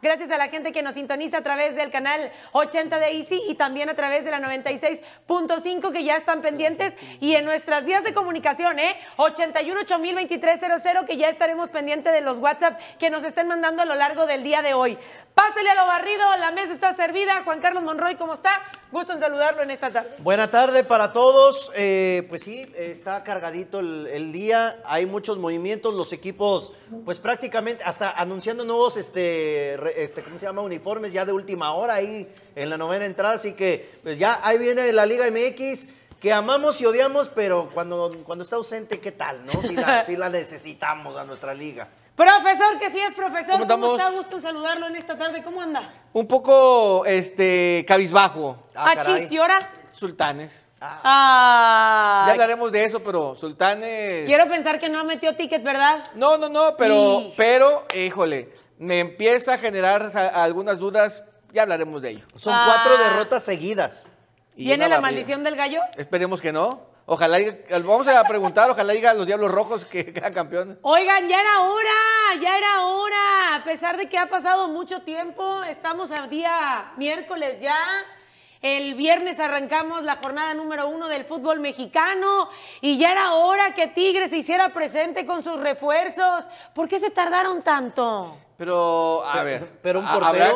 Gracias a la gente que nos sintoniza a través del canal 80 de Easy y también a través de la 96.5 que ya están pendientes y en nuestras vías de comunicación, ¿eh? 81 que ya estaremos pendientes de los WhatsApp que nos estén mandando a lo largo del día de hoy. Pásale a lo barrido, la mesa está servida. Juan Carlos Monroy, ¿cómo está? Gusto en saludarlo en esta tarde. Buena tarde para todos. Eh, pues sí, está cargadito el, día, hay muchos movimientos, los equipos, pues prácticamente hasta anunciando nuevos este, este, ¿cómo se llama? Uniformes ya de última hora ahí en la novena entrada. Así que pues ya ahí viene la Liga MX que amamos y odiamos, pero cuando, cuando está ausente, ¿qué tal? ¿No? Si la, necesitamos a nuestra liga. Profesor, que sí es profesor, ¿cómo, está está? Gusto saludarlo en esta tarde, ¿cómo anda? Un poco, este, cabizbajo. Ah, ¿A ahora? Sultanes. Ah. Ah. Ya hablaremos de eso, pero Sultanes... Quiero pensar que no metió ticket, ¿verdad? No, no, no, pero, pero, híjole, me empieza a generar algunas dudas, ya hablaremos de ello. Son cuatro ah. derrotas seguidas. ¿Viene la maldición del gallo? Esperemos que no. Ojalá, vamos a preguntar, ojalá diga los Diablos Rojos que era campeón. Oigan, ya era hora, ya era hora. A pesar de que ha pasado mucho tiempo, estamos al día miércoles ya. El viernes arrancamos la jornada número uno del fútbol mexicano y ya era hora que Tigre se hiciera presente con sus refuerzos. ¿Por qué se tardaron tanto? Pero, a ver, pero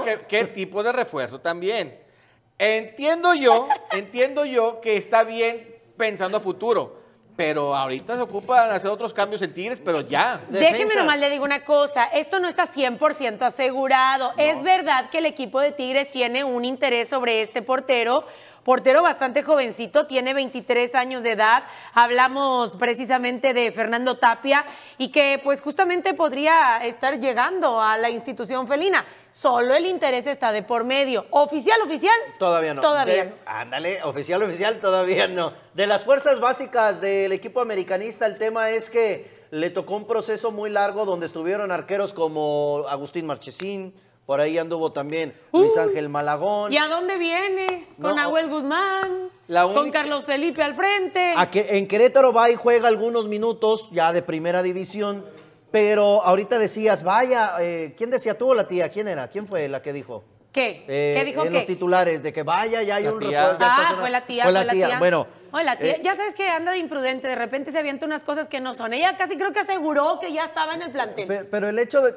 Qué, ¿Qué tipo de refuerzo también? Entiendo yo, entiendo yo que está bien pensando a futuro. Pero ahorita se ocupan hacer otros cambios en Tigres, pero ya. déjenme Déjeme nomás le digo una cosa, esto no está 100% asegurado. Es verdad que el equipo de Tigres tiene un interés sobre este portero portero bastante jovencito, tiene 23 años de edad. Hablamos precisamente de Fernando Tapia y que pues justamente podría estar llegando a la institución felina. Solo el interés está de por medio. ¿Oficial, oficial? Todavía no. Todavía. ándale, oficial, oficial, todavía no. De las fuerzas básicas del equipo americanista, el tema es que le tocó un proceso muy largo donde estuvieron arqueros como Agustín Marchesín, por ahí anduvo también Luis Ángel Malagón. ¿Y a dónde viene? Con Agüel Guzmán, con Carlos Felipe al frente. A que en Querétaro va y juega algunos minutos ya de primera división, pero ahorita decías, vaya, eh, ¿quién decía tú o la tía? ¿Quién era? ¿Quién fue la que dijo? ¿Qué? ¿Qué eh, dijo que los titulares, de que vaya, ya hay un reporte. Ah, fue la tía, fue la, tía. Bueno. Oye, tía, eh, ya sabes que anda de imprudente, de repente se avienta unas cosas que no son. Ella casi creo que aseguró que ya estaba en el plantel. Pero, el hecho, de,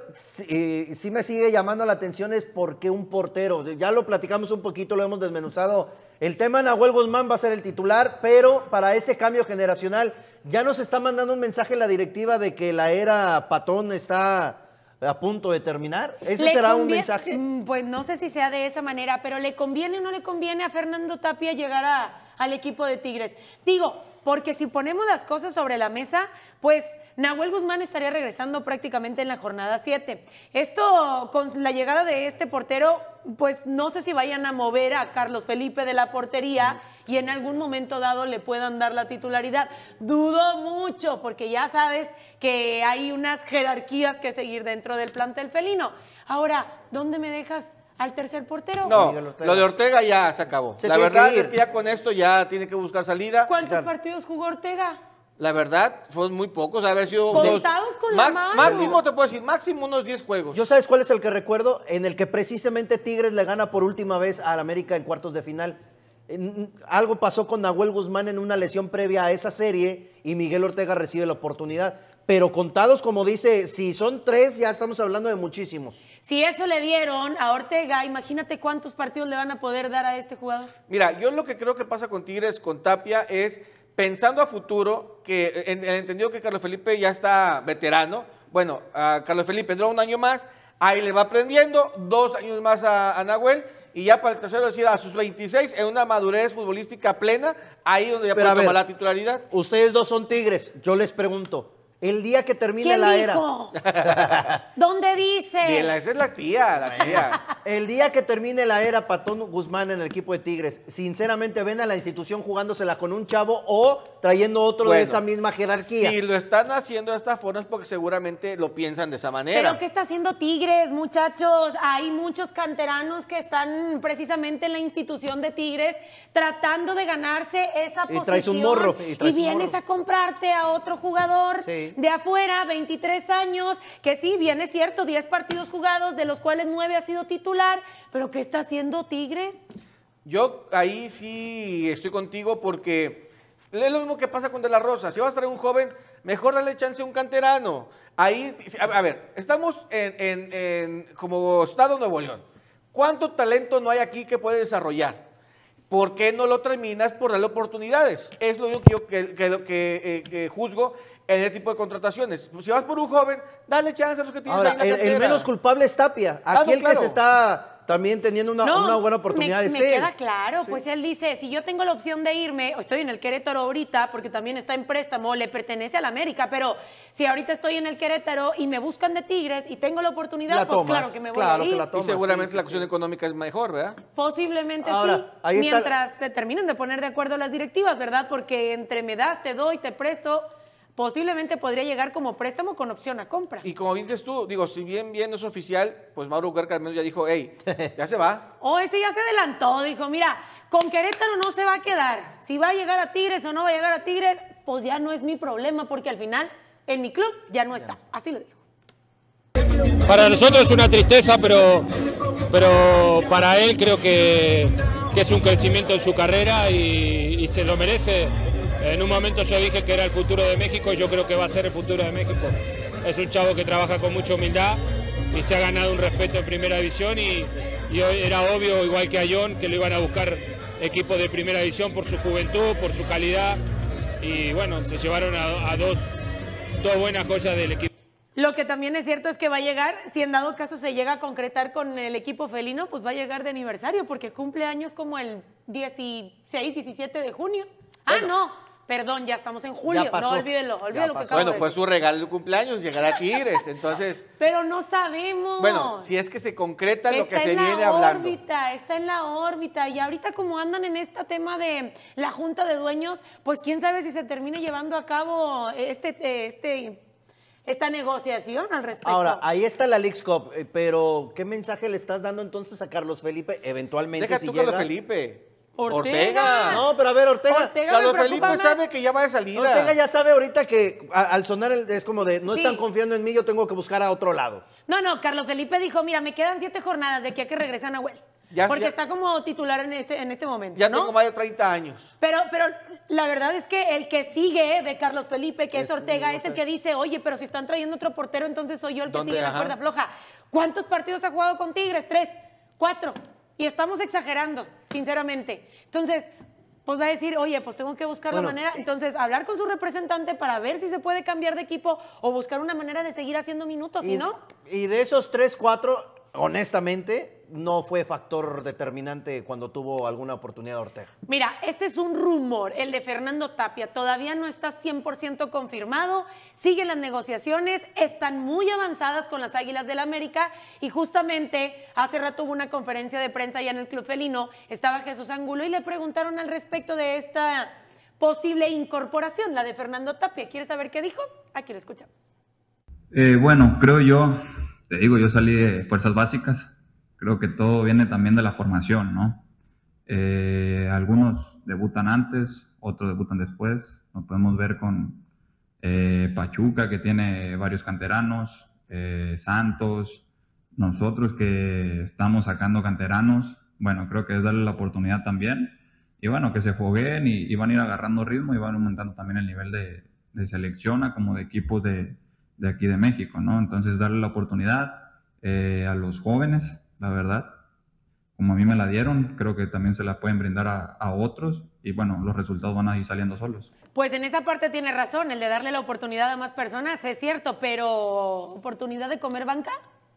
sí, me sigue llamando la atención, es porque un portero. Ya lo platicamos un poquito, lo hemos desmenuzado. El tema Nahuel Guzmán va a ser el titular, pero para ese cambio generacional ya nos está mandando un mensaje la directiva de que la era Patón está a punto de terminar? ¿Ese será un mensaje? Mm, pues no sé si sea de esa manera, pero ¿le conviene o no le conviene a Fernando Tapia llegar a, al equipo de Tigres? Digo, porque si ponemos las cosas sobre la mesa, pues Nahuel Guzmán estaría regresando prácticamente en la jornada 7. Esto, con la llegada de este portero, pues no sé si vayan a mover a Carlos Felipe de la portería. Mm y en algún momento dado le puedan dar la titularidad. Dudo mucho, porque ya sabes que hay unas jerarquías que seguir dentro del plantel felino. Ahora, ¿dónde me dejas al tercer portero. No, lo de Ortega ya se acabó. la verdad es que ya con esto ya tiene que buscar salida. ¿Cuántos partidos jugó Ortega? La verdad, fueron muy pocos. sido. Contados con la mano. Máximo, te puedo decir, máximo unos 10 juegos. ¿Yo sabes cuál es el que recuerdo? En el que precisamente Tigres le gana por última vez al América en cuartos de final. Algo pasó con Nahuel Guzmán en una lesión previa a esa serie y Miguel Ortega recibe la oportunidad. Pero contados, como dice, si son tres, ya estamos hablando de muchísimos. Si eso le dieron a Ortega, imagínate cuántos partidos le van a poder dar a este jugador. Mira, yo lo que creo que pasa con Tigres, con Tapia, es pensando a futuro, que he eh, entendido que Carlos Felipe ya está veterano. Bueno, Carlos Felipe entró un año más, ahí le va aprendiendo, dos años más a Nahuel y ya para el tercero decir a sus 26, en una madurez futbolística plena, ahí donde ya la titularidad. Ustedes dos son tigres, yo les pregunto, el día que termine la era. ¿Dónde dice? esa es la tía, la tía. El día que termine la era Patón Guzmán en el equipo de Tigres, sinceramente ven a la institución jugándosela con un chavo o trayendo otro de esa misma jerarquía. Si lo están haciendo de esta forma es porque seguramente lo piensan de esa manera. Pero ¿qué está haciendo Tigres, muchachos? Hay muchos canteranos que están precisamente en la institución de Tigres tratando de ganarse esa y Traes un morro. Y, vienes a comprarte a otro jugador. Sí de afuera, 23 años, que sí, bien es cierto, 10 partidos jugados, de los cuales 9 ha sido titular, pero ¿qué está haciendo Tigres? Yo ahí sí estoy contigo porque es lo mismo que pasa con De La Rosa. Si vas a traer un joven, mejor dale chance a un canterano. Ahí, a ver, estamos en, como Estado Nuevo León. ¿Cuánto talento no hay aquí que puede desarrollar? ¿Por qué no lo terminas por darle oportunidades? Es lo que yo eh, juzgo en ese tipo de contrataciones. Si vas por un joven, dale chance a los que tienes ahí en la el, el, menos culpable es Tapia, ah, Aquí el que se está también teniendo una, buena oportunidad de me queda claro, pues él dice, si yo tengo la opción de irme, estoy en el Querétaro ahorita, porque también está en préstamo, le pertenece a la América, pero si ahorita estoy en el Querétaro y me buscan de Tigres y tengo la oportunidad, pues claro que me voy a ir. Que la y seguramente la cuestión económica es mejor, ¿verdad? Posiblemente sí, ahí mientras se terminen de poner de acuerdo las directivas, ¿verdad? Porque entre me das, te doy, te presto posiblemente podría llegar como préstamo con opción a compra. Y como dices tú, digo, si bien bien no es oficial, pues Mauro Huerca al menos ya dijo, hey, ya se va. o oh, ese ya se adelantó, dijo, mira, con Querétaro no se va a quedar. Si va a llegar a Tigres o no va a llegar a Tigres, pues ya no es mi problema, porque al final en mi club ya no está. Así lo dijo. Para nosotros es una tristeza, pero, pero para él creo que, es un crecimiento en su carrera y se lo merece. En un momento yo dije que era el futuro de México y yo creo que va a ser el futuro de México. Es un chavo que trabaja con mucha humildad y se ha ganado un respeto en primera división y, era obvio, igual que a John, que lo iban a buscar equipos de primera división por su juventud, por su calidad y bueno, se llevaron a, dos, dos buenas cosas del equipo. Lo que también es cierto es que va a llegar, si en dado caso se llega a concretar con el equipo felino, pues va a llegar de aniversario, porque cumple años como el 16, 17 de junio. ah, no, Perdón, ya estamos en julio. No olvídelo, que Bueno, fue su regalo de cumpleaños, llegar a Tigres, entonces. Pero no sabemos. Bueno, si es que se concreta lo que se viene hablando. Está en la órbita, está en la órbita. Y ahorita, como andan en este tema de la Junta de Dueños, pues quién sabe si se termina llevando a cabo este, este esta negociación al respecto. Ahora, ahí está la LixCop, eh, pero ¿qué mensaje le estás dando entonces a Carlos Felipe eventualmente si llega? Carlos Felipe. Ortega. No, pero a ver, Ortega. Carlos Felipe pues, sabe que ya va de salida. Ortega ya sabe ahorita que al sonar es como de no están confiando en mí, yo tengo que buscar a otro lado. No, no, Carlos Felipe dijo, mira, me quedan siete jornadas de aquí a que regresan a Ya, porque está como titular en este, en este momento. Ya ¿no? tengo más de 30 años. Pero, pero la verdad es que el que sigue de Carlos Felipe, que es, Ortega, es el que dice, oye, pero si están trayendo otro portero, entonces soy yo el que sigue la cuerda floja. ¿Cuántos partidos ha jugado con Tigres? Tres, cuatro. Y estamos exagerando, sinceramente. Entonces, pues va a decir, oye, pues tengo que buscar la manera. Eh, Entonces, hablar con su representante para ver si se puede cambiar de equipo o buscar una manera de seguir haciendo minutos, si no. Y de esos tres, cuatro, honestamente, no fue factor determinante cuando tuvo alguna oportunidad Ortega. Mira, este es un rumor, el de Fernando Tapia. Todavía no está 100% confirmado. Siguen las negociaciones, están muy avanzadas con las Águilas del la América y justamente hace rato hubo una conferencia de prensa allá en el Club Felino, estaba Jesús Angulo y le preguntaron al respecto de esta posible incorporación, la de Fernando Tapia. ¿Quieres saber qué dijo? Aquí lo escuchamos. Eh, bueno, creo yo te digo, yo salí de fuerzas básicas, creo que todo viene también de la formación, ¿no? Eh, algunos debutan antes, otros debutan después, nos podemos ver con eh, Pachuca, que tiene varios canteranos, eh, Santos, nosotros que estamos sacando canteranos, bueno, creo que es darle la oportunidad también. Y bueno, que se fogueen y, van a ir agarrando ritmo y van aumentando también el nivel de, de selección, como de equipo de, de aquí de México, ¿no? Entonces darle la oportunidad eh, a los jóvenes, la verdad, como a mí me la dieron, creo que también se la pueden brindar a, otros y bueno, los resultados van a ir saliendo solos. Pues en esa parte tiene razón, el de darle la oportunidad a más personas, es cierto, pero ¿oportunidad de comer banca?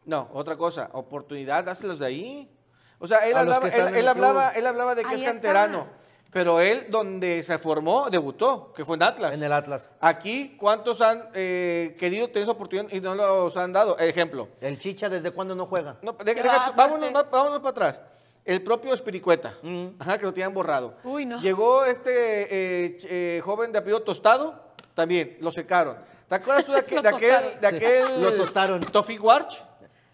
No, otra cosa, oportunidad, dáselos de ahí. O sea, él, hablaba, él, hablaba, de que es canterano. Pero él, donde se formó, debutó, que fue en Atlas. En el Atlas. Aquí, ¿cuántos han eh, querido tener esa oportunidad y no los han dado? Ejemplo. El Chicha, ¿desde cuándo no juega? No, vámonos, vámonos, para atrás. El propio Espiricueta, mm. ajá, que lo tenían borrado. Uy, no. Llegó este eh, eh, joven de apellido Tostado, también, lo secaron. ¿Te acuerdas tú de aquel, de aquel, Lo tostaron. Toffee Warch?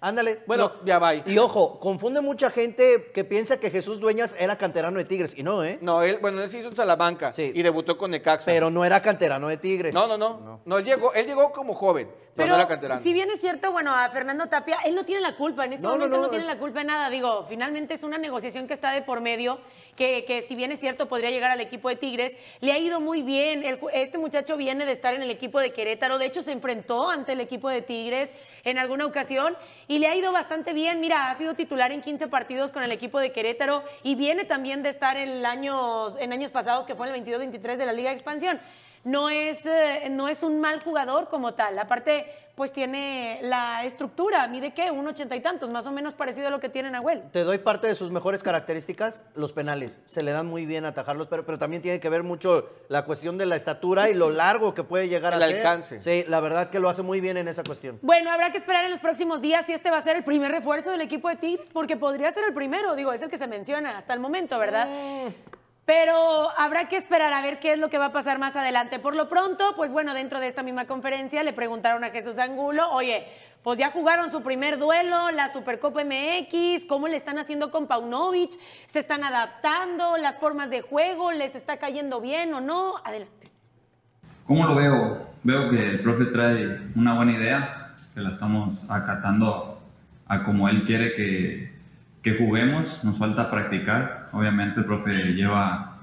Ándale. Bueno, ya va. Y ojo, confunde mucha gente que piensa que Jesús Dueñas era canterano de Tigres. Y no, ¿eh? No, él, bueno, él se hizo en Salamanca sí. y debutó con Necaxa. Pero no era canterano de Tigres. No, no, no. No, él, llegó, él llegó como joven. Pero, no era canterano. si bien es cierto, bueno, a Fernando Tapia, él no tiene la culpa, en este momento no, tiene la culpa de nada. Digo, finalmente es una negociación que está de por medio, que, si bien es cierto podría llegar al equipo de Tigres, le ha ido muy bien. este muchacho viene de estar en el equipo de Querétaro, de hecho se enfrentó ante el equipo de Tigres en alguna ocasión y le ha ido bastante bien. Mira, ha sido titular en 15 partidos con el equipo de Querétaro y viene también de estar en, años, en años pasados que fue en el 22-23 de la Liga de Expansión no es, eh, no es un mal jugador como tal. Aparte, pues tiene la estructura, mide qué, un ochenta y tantos, más o menos parecido a lo que tiene Nahuel. Te doy parte de sus mejores características, los penales. Se le dan muy bien atajarlos, pero, pero también tiene que ver mucho la cuestión de la estatura y lo largo que puede llegar al a ser. alcance. Sí, la verdad que lo hace muy bien en esa cuestión. Bueno, habrá que esperar en los próximos días si este va a ser el primer refuerzo del equipo de Tigres, porque podría ser el primero, digo, es el que se menciona hasta el momento, ¿verdad? Mm. Pero habrá que esperar a ver qué es lo que va a pasar más adelante. Por lo pronto, pues bueno, dentro de esta misma conferencia le preguntaron a Jesús Angulo, oye, pues ya jugaron su primer duelo, la Supercopa MX, cómo le están haciendo con Paunovic, se están adaptando, las formas de juego, les está cayendo bien o no. Adelante. ¿Cómo lo veo? Veo que el profe trae una buena idea, que la estamos acatando a como él quiere que, que juguemos, nos falta practicar. Obviamente el profe lleva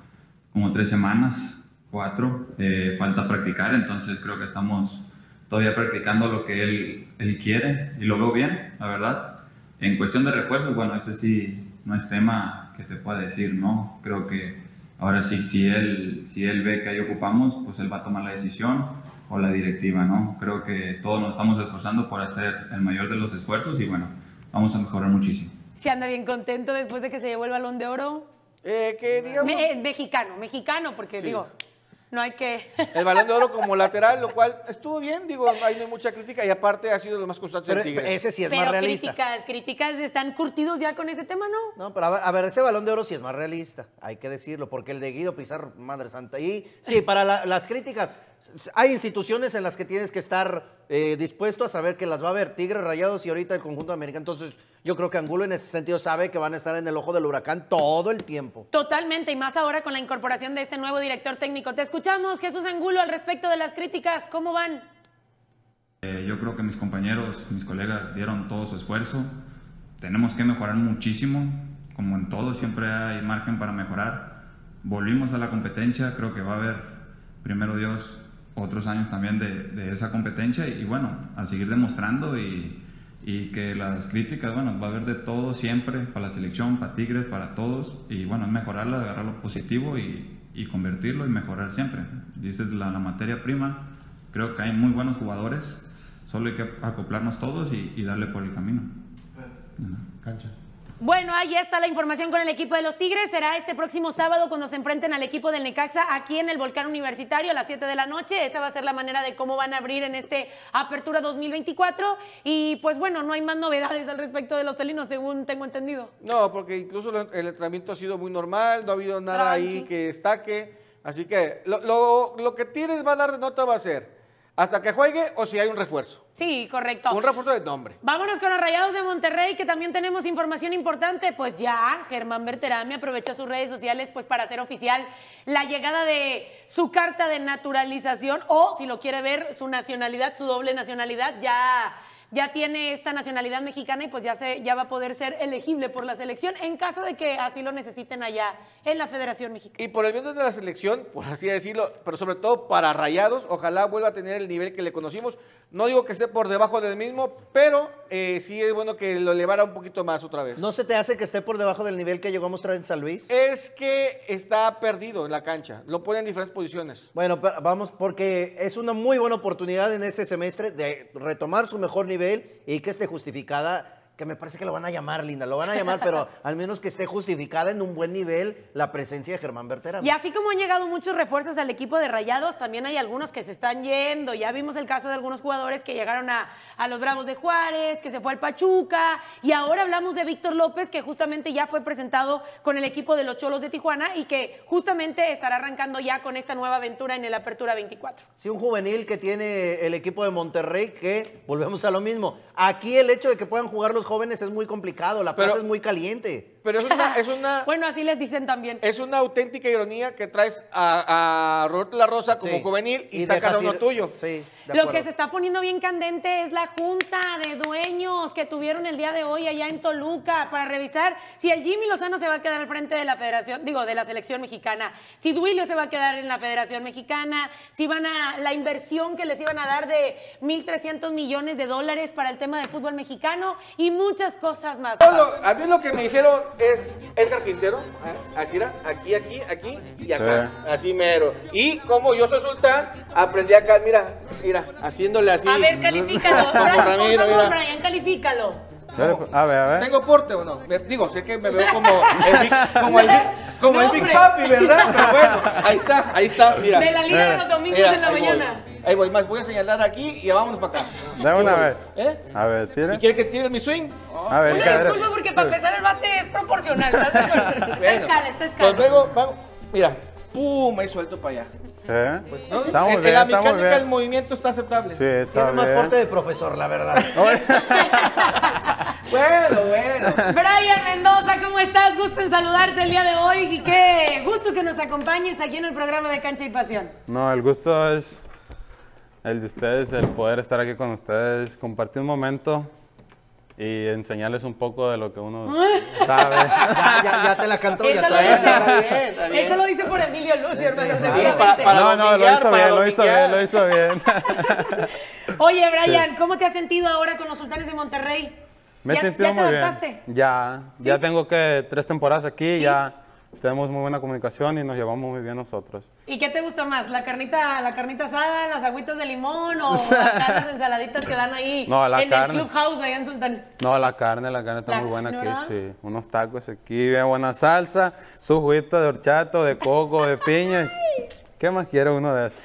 como tres semanas, cuatro, eh, falta practicar, entonces creo que estamos todavía practicando lo que él, él quiere y lo veo bien, la verdad. En cuestión de refuerzos, bueno, ese sí no es tema que te pueda decir, ¿no? Creo que ahora sí, si él, si él ve que ahí ocupamos, pues él va a tomar la decisión o la directiva, ¿no? Creo que todos nos estamos esforzando por hacer el mayor de los esfuerzos y bueno, vamos a mejorar muchísimo. Se anda bien contento después de que se llevó el balón de oro. Eh, que digamos. mexicano, mexicano, porque digo, no hay que. El balón de oro como lateral, lo cual estuvo bien, digo, no hay mucha crítica y aparte ha sido lo más constante del Tigres. Ese sí es más realista. Críticas, críticas, están curtidos ya con ese tema, ¿no? No, pero a ver, ese balón de oro sí es más realista, hay que decirlo, porque el de Guido Pizarro, madre santa. Y sí, para las críticas hay instituciones en las que tienes que estar eh, dispuesto a saber que las va a ver Tigres, Rayados y ahorita el conjunto americano. Entonces, yo creo que Angulo en ese sentido sabe que van a estar en el ojo del huracán todo el tiempo. Totalmente, y más ahora con la incorporación de este nuevo director técnico. Te escuchamos, Jesús Angulo, al respecto de las críticas. ¿Cómo van? Eh, yo creo que mis compañeros, mis colegas dieron todo su esfuerzo. Tenemos que mejorar muchísimo. Como en todo, siempre hay margen para mejorar. Volvimos a la competencia. Creo que va a haber, primero Dios, otros años también de, esa competencia y, bueno, a seguir demostrando y, que las críticas, bueno, va a haber de todo siempre, para la selección, para Tigres, para todos y bueno, es mejorarla, agarrar lo positivo y, convertirlo y mejorar siempre. Dices la, la, materia prima, creo que hay muy buenos jugadores, solo hay que acoplarnos todos y, darle por el camino. Cancha. Bueno, ahí está la información con el equipo de los Tigres. Será este próximo sábado cuando se enfrenten al equipo del Necaxa aquí en el Volcán Universitario a las 7 de la noche. esa va a ser la manera de cómo van a abrir en este Apertura 2024. Y pues bueno, no hay más novedades al respecto de los felinos, según tengo entendido. No, porque incluso el entrenamiento ha sido muy normal, no ha habido nada ahí que destaque. Así que lo, lo que Tigres va a dar de nota va a ser hasta que juegue o si hay un refuerzo. Sí, correcto. Un refuerzo de nombre. Vámonos con los Rayados de Monterrey, que también tenemos información importante. Pues ya, Germán Berterami aprovechó sus redes sociales pues para hacer oficial la llegada de su carta de naturalización o, si lo quiere ver, su nacionalidad, su doble nacionalidad, ya ya tiene esta nacionalidad mexicana y pues ya, se, ya va a poder ser elegible por la selección en caso de que así lo necesiten allá en la Federación Mexicana. Y por el bien de la selección, por así decirlo, pero sobre todo para Rayados, ojalá vuelva a tener el nivel que le conocimos. No digo que esté por debajo del mismo, pero eh, sí es bueno que lo elevara un poquito más otra vez. ¿No se te hace que esté por debajo del nivel que llegó a mostrar en San Luis? Es que está perdido en la cancha. Lo pone en diferentes posiciones. Bueno, vamos, porque es una muy buena oportunidad en este semestre de retomar su mejor nivel y que esté justificada que me parece que lo van a llamar, Linda, lo van a llamar, pero al menos que esté justificada en un buen nivel la presencia de Germán Bertera. Y así como han llegado muchos refuerzos al equipo de Rayados, también hay algunos que se están yendo. Ya vimos el caso de algunos jugadores que llegaron a, a los Bravos de Juárez, que se fue al Pachuca, y ahora hablamos de Víctor López, que justamente ya fue presentado con el equipo de los Cholos de Tijuana y que justamente estará arrancando ya con esta nueva aventura en el Apertura 24. Sí, un juvenil que tiene el equipo de Monterrey, que volvemos a lo mismo. Aquí el hecho de que puedan jugar los jóvenes es muy complicado, la plaza es muy caliente. Pero es una, bueno, así les dicen también. Es una auténtica ironía que traes a, a La Rosa como juvenil y, sacas uno tuyo. Lo que se está poniendo bien candente es la junta de dueños que tuvieron el día de hoy allá en Toluca para revisar si el Jimmy Lozano se va a quedar al frente de la Federación, digo, de la selección mexicana, si Duilio se va a quedar en la Federación Mexicana, si van a la inversión que les iban a dar de 1.300 millones de dólares para el tema de fútbol mexicano y muchas cosas más. a mí lo que me dijeron es el carpintero así era, aquí, aquí, aquí y acá, así mero. Y como yo soy sultán, aprendí acá, mira, mira, haciéndole así. A ver, califícalo, Brian, califícalo. Pues, a ver, a ver. ¿Tengo porte o no? Digo, sé que me veo como el Big, como el como Papi, ¿verdad? Pero bueno, ahí está, ahí está, mira. De la Liga de los Domingos en la mañana. Ahí voy más, voy a señalar aquí y vámonos para acá. De una vez. ¿Eh? A ver, tira. ¿Y quiere que tires mi swing? A ver, Una disculpa porque para empezar el bate es proporcional. está escala, está escala. Pues luego, mira, pum, ahí suelto para allá. Sí. Pues, ¿no? estamos bien, la mecánica del movimiento está aceptable. Sí, está Tiene más porte de profesor, la verdad. bueno, bueno. Brian Mendoza, ¿cómo estás? Gusto en saludarte el día de hoy y qué gusto que nos acompañes aquí en el programa de Cancha y Pasión. No, el gusto es el de ustedes, el poder estar aquí con ustedes, compartir un momento y enseñarles un poco de lo que uno sabe. Ya, te la cantó, eso lo dice, Eso lo dice por Emilio Lucio, hermano. no, no, lo hizo bien, lo hizo bien, lo hizo bien. Oye, Brian, ¿cómo te has sentido ahora con los Sultanes de Monterrey? Me he sentido ¿ya muy te bien. Ya, ya tengo que tres temporadas aquí, ya tenemos muy buena comunicación y nos llevamos muy bien nosotros. ¿Y qué te gusta más? ¿La carnita, la carnita asada, las agüitas de limón o las ensaladitas que dan ahí no, la en carne. el clubhouse allá en Sultán? No, la carne, la carne está muy buena que aquí, sí. Unos tacos aquí, bien buena salsa, su juguito de horchato, de coco, de piña. ¿Qué más quiere uno de esos?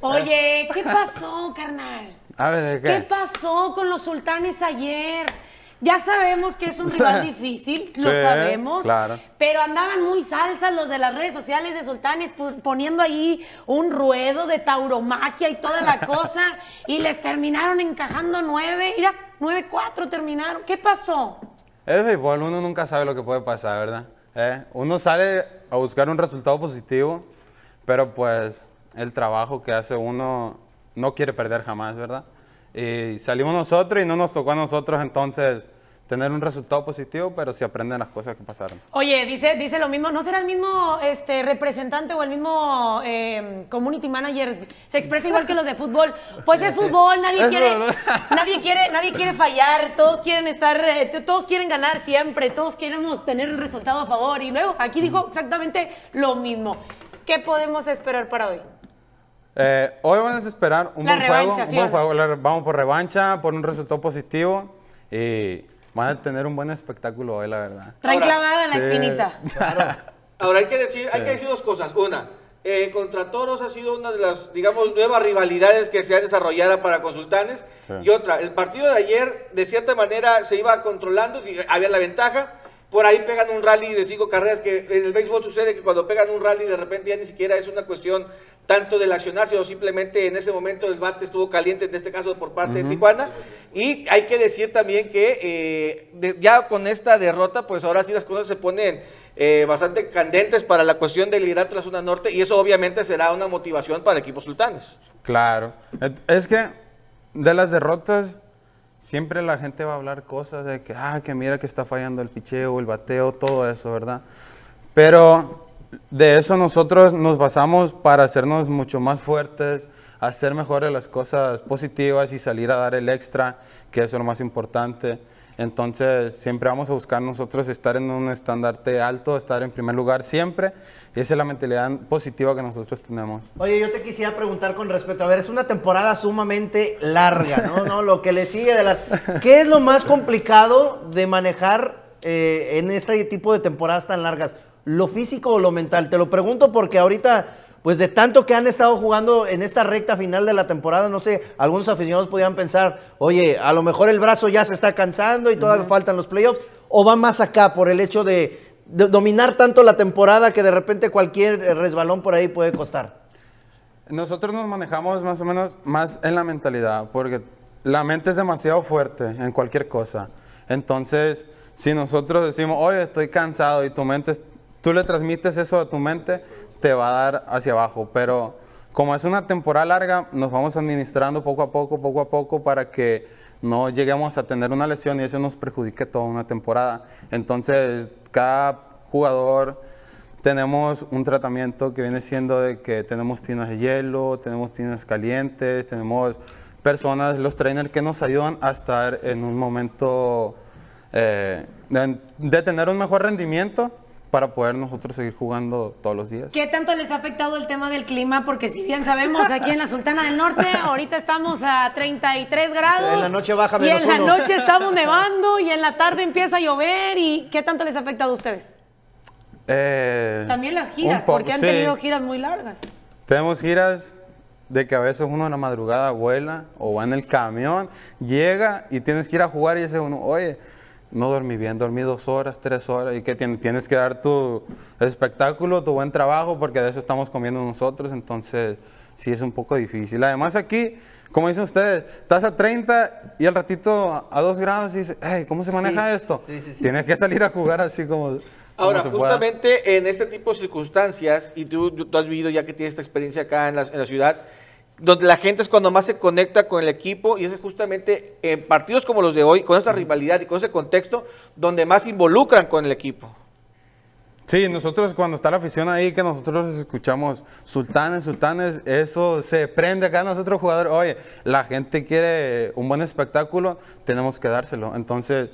Oye, ¿qué pasó, carnal? A ver, ¿de qué? ¿Qué pasó con los sultanes ayer? Ya sabemos que es un rival difícil, lo sabemos. Claro. Pero andaban muy salsas los de las redes sociales de Sultanes, pues, poniendo ahí un ruedo de tauromaquia y toda la cosa. y les terminaron encajando nueve. Mira, nueve cuatro, terminaron. ¿Qué pasó? Es igual, uno nunca sabe lo que puede pasar, ¿verdad? ¿Eh? Uno sale a buscar un resultado positivo, pero pues el trabajo que hace uno no quiere perder jamás, ¿verdad? y salimos nosotros y no nos tocó a nosotros, entonces tener un resultado positivo, pero si aprenden las cosas que pasaron. Oye, dice, dice lo mismo, ¿no será el mismo este, representante o el mismo em, community manager? Se expresa igual que los de fútbol. Pues es fútbol, nadie, quiere, nadie, quiere, nadie quiere fallar, todos quieren estar, eh, todos quieren ganar siempre, todos queremos tener el resultado a favor. Y luego aquí dijo exactamente lo mismo. ¿Qué podemos esperar para hoy? Eh, hoy van a esperar un, buen, vamos por revancha, por un resultado positivo. Y Van a tener un buen espectáculo hoy, la verdad. Traen en la espinita. Ahora hay que decir, hay que decir dos cosas. Una, eh, contra Toros ha sido una de las, digamos, nuevas rivalidades que se ha desarrollado para Consultanes. Y otra, el partido de ayer, de cierta manera, se iba controlando, había la ventaja. Por ahí pegan un rally de cinco carreras, que en el béisbol sucede que cuando pegan un rally de repente ya ni siquiera es una cuestión tanto del accionarse o simplemente en ese momento el bate estuvo caliente, en este caso por parte de Tijuana. Y hay que decir también que eh, ya con esta derrota, pues ahora sí las cosas se ponen eh, bastante candentes para la cuestión del liderar tras la zona norte y eso obviamente será una motivación para equipos sultanes. Claro, es que de las derrotas siempre la gente va a hablar cosas de que, ah, que mira que está fallando el picheo, el bateo, todo eso, ¿verdad? Pero de eso nosotros nos basamos para hacernos mucho más fuertes, hacer mejores las cosas positivas y salir a dar el extra, que es lo más importante. Entonces, siempre vamos a buscar nosotros estar en un estandarte alto, estar en primer lugar siempre. esa es la mentalidad positiva que nosotros tenemos. Oye, yo te quisiera preguntar con respecto, a ver, es una temporada sumamente larga, ¿no? Lo que le sigue de la... ¿Qué es lo más complicado de manejar eh, en este tipo de temporadas tan largas? lo físico o lo mental? Te lo pregunto porque ahorita, pues de tanto que han estado jugando en esta recta final de la temporada, no sé, algunos aficionados podían pensar, oye, a lo mejor el brazo ya se está cansando y todavía faltan los playoffs, o va más acá por el hecho de, dominar tanto la temporada que de repente cualquier eh, resbalón por ahí puede costar. Nosotros nos manejamos más o menos más en la mentalidad, porque la mente es demasiado fuerte en cualquier cosa. Entonces, si nosotros decimos, oye, estoy cansado y tu mente tú le transmites eso a tu mente, te va a dar hacia abajo. Pero como es una temporada larga, nos vamos administrando poco a poco, poco a poco, para que no lleguemos a tener una lesión y eso nos perjudique toda una temporada. Entonces, cada jugador tenemos un tratamiento que viene siendo de que tenemos tinas de hielo, tenemos tinas calientes, tenemos personas, los trainers que nos ayudan a estar en un momento eh, de tener un mejor rendimiento para poder nosotros seguir jugando todos los días. ¿Qué tanto les ha afectado el tema del clima? Porque si bien sabemos, aquí en la Sultana del Norte ahorita estamos a 33 grados. En la noche baja menos Y en la noche estamos nevando y en la tarde empieza a llover. ¿Y qué tanto les ha afectado a ustedes? Eh, También las giras, porque han tenido giras muy largas. Tenemos giras de que a veces uno en la madrugada vuela o va en el camión, llega y tienes que ir a jugar y ese uno, oye no dormí bien, dormí dos horas, tres horas, y que tienes que dar tu espectáculo, tu buen trabajo, porque de eso estamos comiendo nosotros, entonces sí es un poco difícil. Además aquí, como dicen ustedes, estás a 30 y al ratito a 2 grados y dices, ¿cómo se maneja esto? tienes que salir a jugar así como... Ahora, justamente en este tipo de circunstancias, y tú, tú has vivido ya que tienes esta experiencia acá en la, en la ciudad, donde la gente es cuando más se conecta con el equipo y es justamente en partidos como los de hoy, con esta rivalidad y con ese contexto, donde más se involucran con el equipo. Sí, nosotros cuando está la afición ahí, que nosotros escuchamos sultanes, sultanes, eso se prende acá a nosotros jugadores. Oye, la gente quiere un buen espectáculo, tenemos que dárselo. Entonces,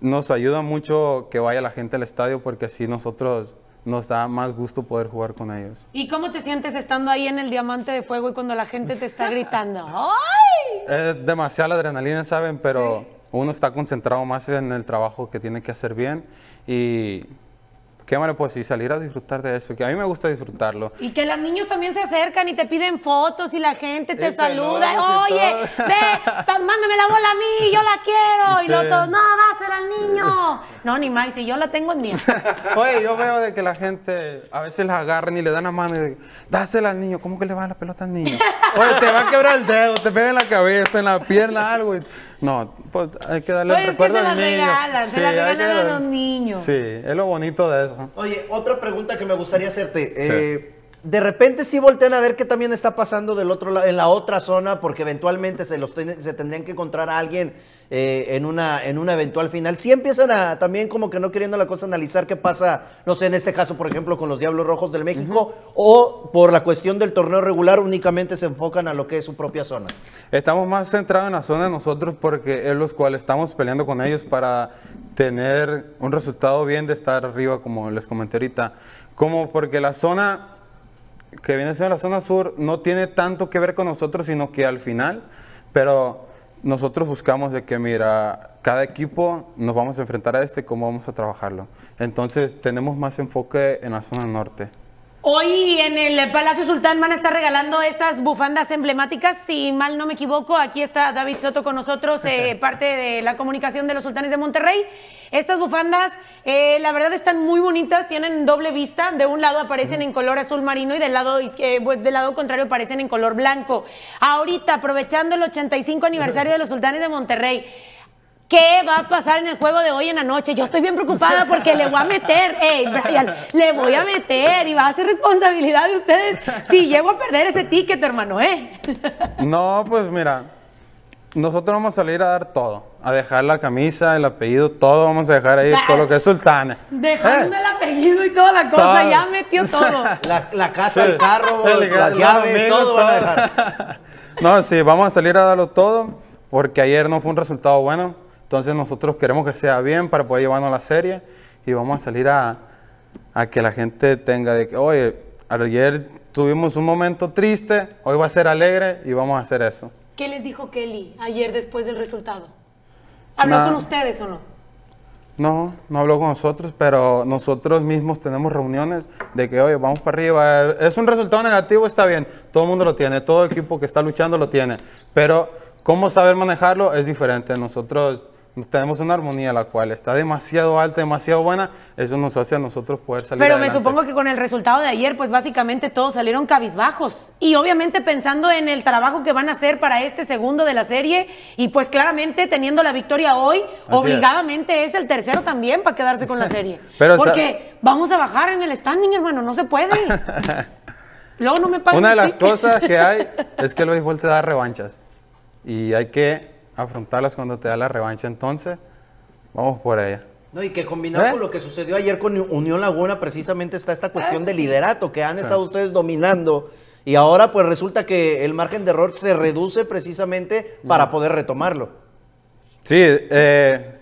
nos ayuda mucho que vaya la gente al estadio porque así nosotros nos da más gusto poder jugar con ellos. ¿Y cómo te sientes estando ahí en el Diamante de Fuego y cuando la gente te está gritando? ¡Ay! Es demasiada adrenalina, ¿saben? Pero uno está concentrado más en el trabajo que tiene que hacer bien y Qué malo, pues, y salir a disfrutar de eso, que a mí me gusta disfrutarlo. Y que los niños también se acercan y te piden fotos y la gente te saluda. Oye, ve, mándame la bola a mí, yo la quiero. Y los va no, ser al niño. No, ni más, si yo la tengo en mi. Oye, yo veo de que la gente a veces la agarra y le dan la mano y dásela al niño. ¿Cómo que le van la pelota al niño? Oye, te va a quebrar el dedo, te pega en la cabeza, en la pierna, algo. No, pues hay que darle el recuerdo que se la Regalan, se la regalan a los niños. Sí, es lo bonito de eso. Oye, otra pregunta que me gustaría hacerte. Eh, de repente sí voltean a ver qué también está pasando del otro en la otra zona, porque eventualmente se, los se tendrían que encontrar a alguien eh, en, una, en eventual final. si empiezan a también como que no queriendo la cosa analizar qué pasa, no sé, en este caso, por ejemplo, con los Diablos Rojos del México, o por la cuestión del torneo regular únicamente se enfocan a lo que es su propia zona. Estamos más centrados en la zona de nosotros porque es los cuales estamos peleando con ellos para tener un resultado bien de estar arriba, como les comenté ahorita. Como porque la zona que viene siendo la zona sur no tiene tanto que ver con nosotros, sino que al final, pero nosotros buscamos de que, mira, cada equipo nos vamos a enfrentar a este, cómo vamos a trabajarlo. Entonces tenemos más enfoque en la zona norte. Hoy en el Palacio Sultán van a estar regalando estas bufandas emblemáticas. Si mal no me equivoco, aquí está David Soto con nosotros, eh, parte de la comunicación de los Sultanes de Monterrey. Estas bufandas, eh, la verdad, están muy bonitas, tienen doble vista. De un lado aparecen en color azul marino y del lado, eh, pues, del lado contrario aparecen en color blanco. Ahorita, aprovechando el 85 aniversario de los Sultanes de Monterrey, ¿Qué va a pasar en el juego de hoy en la noche? Yo estoy bien preocupada porque le voy a meter, hey Brian, le voy a meter y va a ser responsabilidad de ustedes si llego a perder ese ticket, hermano, ¿eh? No, pues mira, nosotros vamos a salir a dar todo, a dejar la camisa, el apellido, todo vamos a dejar ahí, todo lo que es sultana. Dejando ¿Eh? el apellido y toda la cosa, ya metió todo. La, casa, el carro, las llaves, todo, todo van a dejar. No, sí, vamos a salir a darlo todo porque ayer no fue un resultado bueno entonces nosotros queremos que sea bien para poder llevarnos a la serie y vamos a salir a, que la gente tenga de que, oye, ayer tuvimos un momento triste, hoy va a ser alegre y vamos a hacer eso. ¿Qué les dijo Kelly ayer después del resultado? ¿Habló con ustedes o no? No, no habló con nosotros, pero nosotros mismos tenemos reuniones de que, oye, vamos para arriba. Es un resultado negativo, está bien. Todo el mundo lo tiene, todo equipo que está luchando lo tiene. Pero cómo saber manejarlo es diferente. Nosotros tenemos una armonía la cual está demasiado alta, demasiado buena, eso nos hace a nosotros poder salir Pero me supongo que con el resultado de ayer, pues básicamente todos salieron cabizbajos y obviamente pensando en el trabajo que van a hacer para este segundo de la serie y pues claramente teniendo la victoria hoy, obligadamente es. el tercero también para quedarse con la serie. Porque vamos a bajar en el standing, hermano, no se puede. Luego no me Una de las cosas que hay es que el béisbol te da revanchas y hay que afrontarlas cuando te da la revancha. Entonces, vamos por ella. No, y que combinado ¿Eh? con lo que sucedió ayer con Unión Laguna, precisamente está esta cuestión ah, de liderato que han estado ustedes dominando. Y ahora pues resulta que el margen de error se reduce precisamente para poder retomarlo. Sí, eh,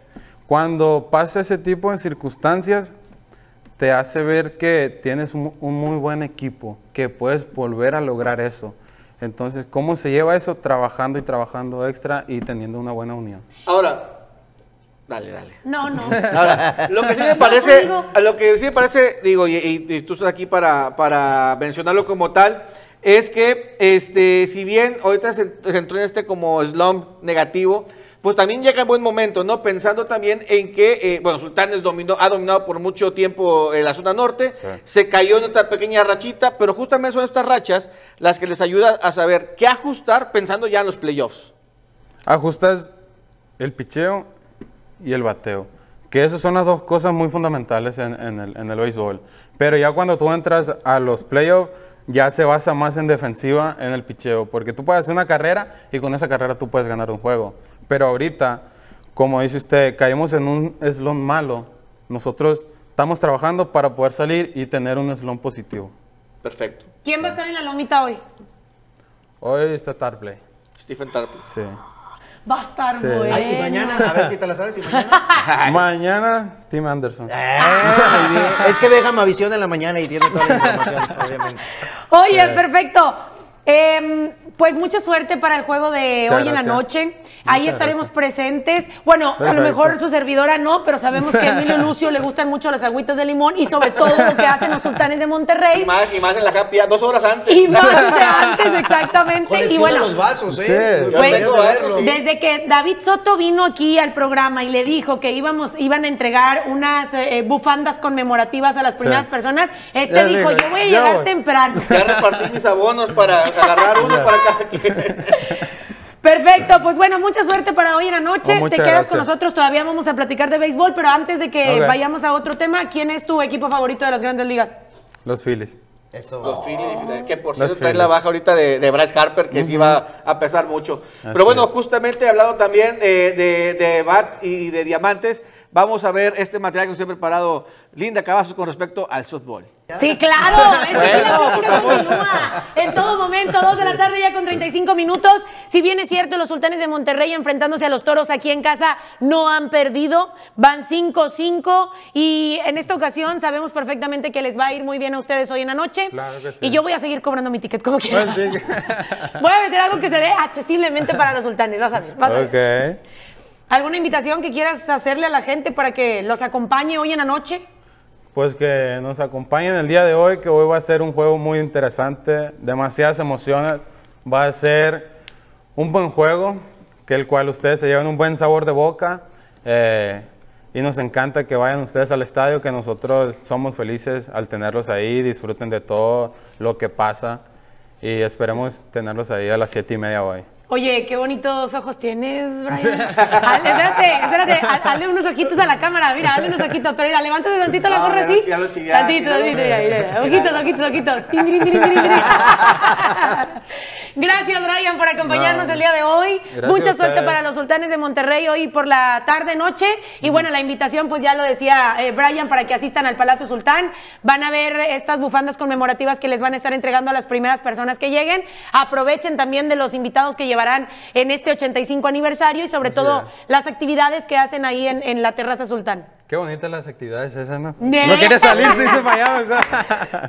cuando pasa ese tipo de circunstancias, te hace ver que tienes un muy buen equipo, que puedes volver a lograr eso. Entonces, ¿cómo se lleva eso? Trabajando y trabajando extra y teniendo una buena unión. Ahora, Dale, dale. No, no. Ahora, lo que sí me parece, lo que sí parece, digo, y, tú estás aquí para, mencionarlo como tal, es que este, si bien ahorita se entró en este como slump negativo, pues también llega en buen momento, ¿no? Pensando también en que, eh, bueno, Sultanes dominó, ha dominado por mucho tiempo eh, la zona norte, se cayó en otra pequeña rachita, pero justamente son estas rachas las que les ayuda a saber qué ajustar pensando ya en los playoffs. Ajustas el picheo y el bateo, que esas son las dos cosas muy fundamentales en, el, en el béisbol. Pero ya cuando tú entras a los playoffs, ya se basa más en defensiva, en el picheo, porque tú puedes hacer una carrera y con esa carrera tú puedes ganar un juego. Pero ahorita, como dice usted, caímos en un eslón malo. Nosotros estamos trabajando para poder salir y tener un eslón positivo. Perfecto. ¿Quién va a estar en la lomita hoy? Hoy está Tarpley. Stephen Tarpley. Sí. Va a estar sí. mañana, a ver si te la sabes. Y mañana. mañana, Tim Anderson. Eh, es que mi visión en la mañana y tiene toda la información, obviamente. Oye, perfecto. Eh, pues mucha suerte para el juego de hoy en la noche. Ahí estaremos presentes. Bueno, a lo mejor su servidora no, pero sabemos que a Emilio Lucio le gustan mucho las agüitas de limón y sobre todo lo que hacen los sultanes de Monterrey. Y más, y más en la happy, dos horas antes. Y más antes, exactamente. y los vasos, ¿eh? Desde que David Soto vino aquí al programa y le dijo que íbamos, iban a entregar unas eh, eh, bufandas conmemorativas a las primeras personas, este dijo, yo voy a llegar voy. temprano. Ya mis abonos para agarrar uno para que Perfecto, pues bueno, mucha suerte para hoy en la noche. Oh, Te quedas con nosotros, todavía vamos a platicar de béisbol, pero antes de que vayamos a otro tema, ¿quién es tu equipo favorito de las grandes ligas? Los Phillies. Eso. Los Phillies, oh. eh, que por cierto trae la baja ahorita de, Bryce Harper, que sí va a pesar mucho. Pero bueno, justamente he hablado también eh, de, de bats y de diamantes. Vamos a ver este material que usted ha preparado, Linda Cavazos, con respecto al softball. Sí, claro, es que en todo momento, dos de la tarde ya con 35 minutos. Si bien es cierto, los sultanes de Monterrey enfrentándose a los toros aquí en casa no han perdido, van 5-5 y en esta ocasión sabemos perfectamente que les va a ir muy bien a ustedes hoy en la noche. Y yo voy a seguir cobrando mi ticket como quiera. Pues voy a meter algo que se dé accesiblemente para los sultanes, vas a ver, ¿Alguna invitación que quieras hacerle a la gente para que los acompañe hoy en la noche? Pues que nos acompañen el día de hoy, que hoy va a ser un juego muy interesante, demasiadas emociones. Va a ser un buen juego, que el cual ustedes se lleven un buen sabor de boca. Eh, y nos encanta que vayan ustedes al estadio, que nosotros somos felices al tenerlos ahí, disfruten de todo lo que pasa y esperemos tenerlos ahí a las siete y media hoy. Oye, qué bonitos ojos tienes, Brian. Ah, espérate, espérate, hazle unos ojitos a la cámara, mira, hazle unos ojitos, pero mira, levántate tantito la gorra así. Tantito, tantito, mira, mira, ojitos, ojitos, ojitos. Gracias, Brian, por acompañarnos el día de hoy. Mucha suerte para los sultanes de Monterrey hoy por la tarde, noche. Y bueno, la invitación, pues ya lo decía eh, Brian, para que asistan al Palacio Sultán. Van a ver estas bufandas conmemorativas que les van a estar entregando a las primeras personas que lleguen. Aprovechen también de los invitados que llevarán en este 85 aniversario y sobre todo las actividades que hacen ahí en la terraza Sultán. Qué bonitas las actividades esas, ¿no? No quiere salir, se dice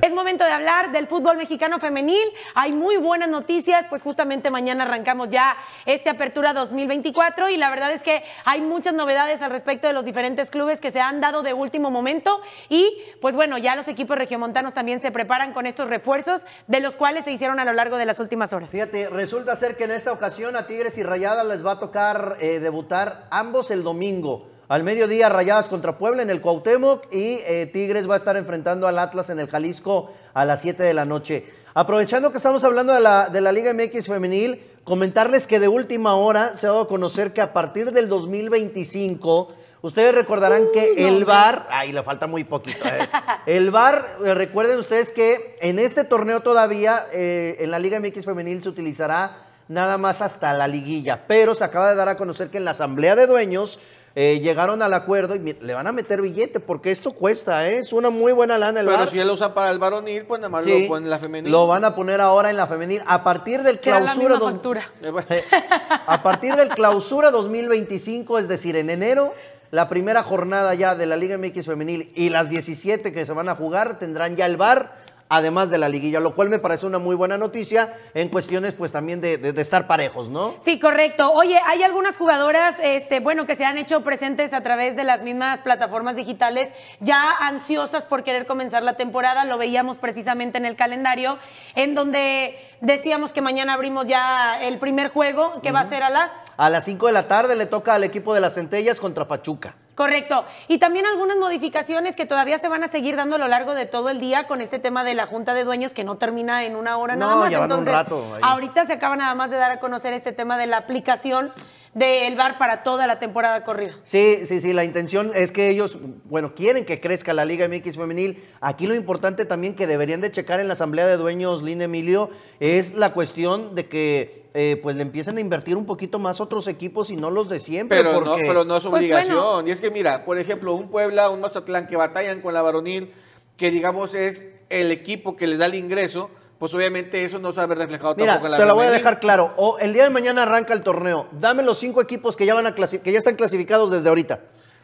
es momento de hablar del fútbol mexicano femenil. Hay muy buenas noticias, pues justamente mañana arrancamos ya esta apertura 2024 y la verdad es que hay muchas novedades al respecto de los diferentes clubes que se han dado de último momento y pues bueno, ya los equipos regiomontanos también se preparan con estos refuerzos de los cuales se hicieron a lo largo de las últimas horas. Fíjate, resulta ser que en esta ocasión a Tigres y Rayada les va a tocar eh, debutar ambos el domingo. Al mediodía, Rayadas contra Puebla en el Cuauhtémoc y eh, Tigres va a estar enfrentando al Atlas en el Jalisco a las 7 de la noche. Aprovechando que estamos hablando de la, Liga MX femenil, comentarles que de última hora se ha dado a conocer que a partir del 2025 Ustedes recordarán que el VAR, ahí le falta muy poquito. ¿eh? el VAR, eh, recuerden ustedes que en este torneo todavía, en la Liga MX Femenil se utilizará nada más hasta la liguilla, pero se acaba de dar a conocer que en la Asamblea de Dueños eh, llegaron al acuerdo y le van a meter billete, porque esto cuesta, ¿eh? es una muy buena lana el Pero si él lo usa para el varonil, pues nada más lo pone en la femenil. Lo van a poner ahora en la femenil. A partir del clausura. Eh, a partir del clausura 2025, es decir, en enero. La primera jornada ya de la Liga MX Femenil y las 17 que se van a jugar tendrán ya el bar además de la liguilla, lo cual me parece una muy buena noticia en cuestiones pues también de, estar parejos, ¿no? Sí, correcto. Oye, hay algunas jugadoras, este, bueno, que se han hecho presentes a través de las mismas plataformas digitales, ya ansiosas por querer comenzar la temporada, lo veíamos precisamente en el calendario, en donde Decíamos que mañana abrimos ya el primer juego, que va a ser a las... A las 5 de la tarde le toca al equipo de las Centellas contra Pachuca. Correcto. Y también algunas modificaciones que todavía se van a seguir dando a lo largo de todo el día con este tema de la Junta de Dueños que no termina en una hora nada más. Entonces, un rato ahorita se acaba nada más de dar a conocer este tema de la aplicación del bar para toda la temporada corrida. Sí, sí, sí, la intención es que ellos, bueno, quieren que crezca la Liga MX femenil. Aquí lo importante también que deberían de checar en la Asamblea de Dueños, Lina Emilio, es la cuestión de que eh, pues le empiecen a invertir un poquito más otros equipos y no los de siempre. Pero, no, pero no es pues, obligación. Y es que mira, por ejemplo, un Puebla, un Mazatlán que batallan con la varonil, que digamos es el equipo que les da el ingreso, pues obviamente eso no se va a ver reflejado tampoco en la Te lo voy a dejar claro. O el día de mañana arranca el torneo. Dame los cinco equipos que ya, van a que ya están clasificados desde ahorita.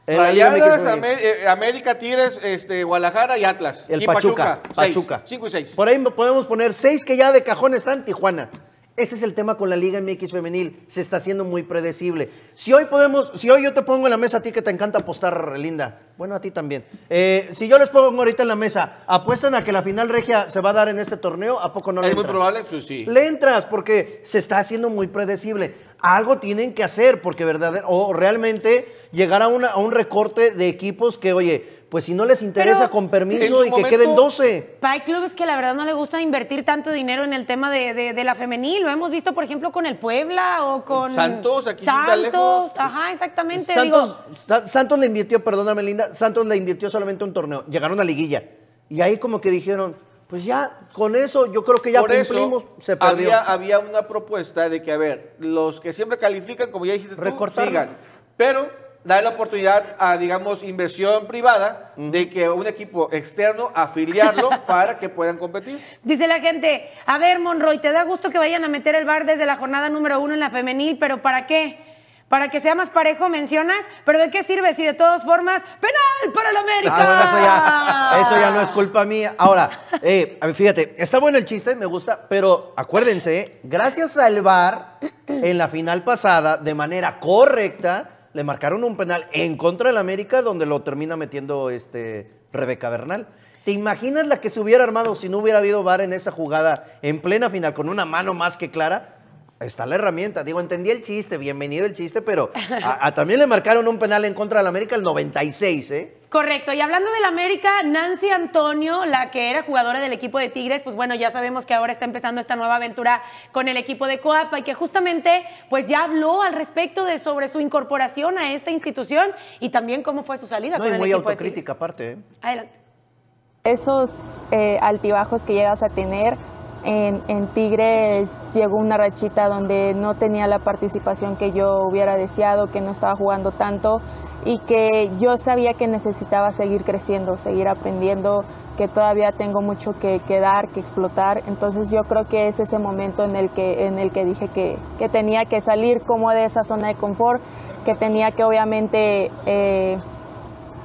Eh, América, Tigres, este, Guadalajara y Atlas. y Pachuca. Pachuca. cinco y seis. Por ahí podemos poner seis que ya de cajón están Tijuana. Ese es el tema con la Liga MX femenil, se está haciendo muy predecible. Si hoy podemos, si hoy yo te pongo en la mesa a ti que te encanta apostar, Linda, bueno, a ti también. Eh, si yo les pongo ahorita en la mesa, ¿apuestan a que la final regia se va a dar en este torneo? ¿A poco no le Es muy probable, pues sí. Le entras porque se está haciendo muy predecible. Algo tienen que hacer porque verdadero, o realmente llegar a, a un recorte de equipos que, oye, pues si no les interesa, con permiso y que queden 12. Hay clubes que la verdad no le gusta invertir tanto dinero en el tema de, la femenil. Lo hemos visto, por ejemplo, con el Puebla o con. Santos, aquí Santos. Lejos. Ajá, exactamente. Santos, le invirtió, perdóname, Linda, Santos le invirtió solamente un torneo. Llegaron a Liguilla. Y ahí como que dijeron, pues ya, con eso yo creo que ya Por cumplimos, eso, se perdió. Había, una propuesta de que, a ver, los que siempre califican, como ya dijiste, tú, sigan. Pero Da la oportunidad a, digamos, inversión privada de que un equipo externo afiliarlo para que puedan competir. Dice la gente, a ver, Monroy, te da gusto que vayan a meter el bar desde la jornada número uno en la femenil, pero ¿para qué? Para que sea más parejo, mencionas, pero ¿de qué sirve si de todas formas, penal para el ah, América? eso ya, no es culpa mía. Ahora, eh, fíjate, está bueno el chiste, me gusta, pero acuérdense, gracias al Bar en la final pasada, de manera correcta, le marcaron un penal en contra del América donde lo termina metiendo este Rebeca Bernal. ¿Te imaginas la que se hubiera armado si no hubiera habido VAR en esa jugada en plena final con una mano más que clara? Está la herramienta. Digo, entendí el chiste, bienvenido el chiste, pero también le marcaron un penal en contra del América el 96, ¿eh? Correcto. Y hablando del América, Nancy Antonio, la que era jugadora del equipo de Tigres, pues bueno, ya sabemos que ahora está empezando esta nueva aventura con el equipo de Coapa y que justamente pues ya habló al respecto de sobre su incorporación a esta institución y también cómo fue su salida. No, con muy autocrítica aparte. ¿eh? Adelante. Esos eh, altibajos que llegas a tener en, Tigres llegó una rachita donde no tenía la participación que yo hubiera deseado, que no estaba jugando tanto y que yo sabía que necesitaba seguir creciendo, seguir aprendiendo, que todavía tengo mucho que, dar, que explotar. Entonces yo creo que es ese momento en el que, en el que dije que, tenía que salir como de esa zona de confort, que tenía que obviamente... Eh,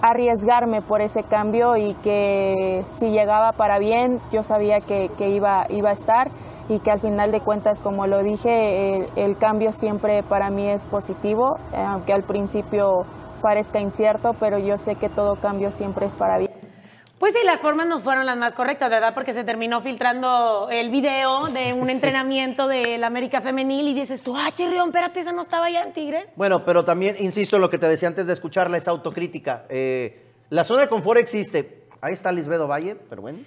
arriesgarme por ese cambio y que si llegaba para bien yo sabía que, iba, iba a estar y que al final de cuentas, como lo dije, el, el, cambio siempre para mí es positivo, aunque al principio parezca incierto, pero yo sé que todo cambio siempre es para bien. Pues sí, las formas no fueron las más correctas, ¿verdad? Porque se terminó filtrando el video de un entrenamiento del América Femenil y dices tú, ah, Chirrión, espérate, esa no estaba ya en Tigres. Bueno, pero también, insisto en lo que te decía antes de escucharla, es autocrítica. Eh, la zona de confort existe. Ahí está Lisbedo Valle, pero bueno.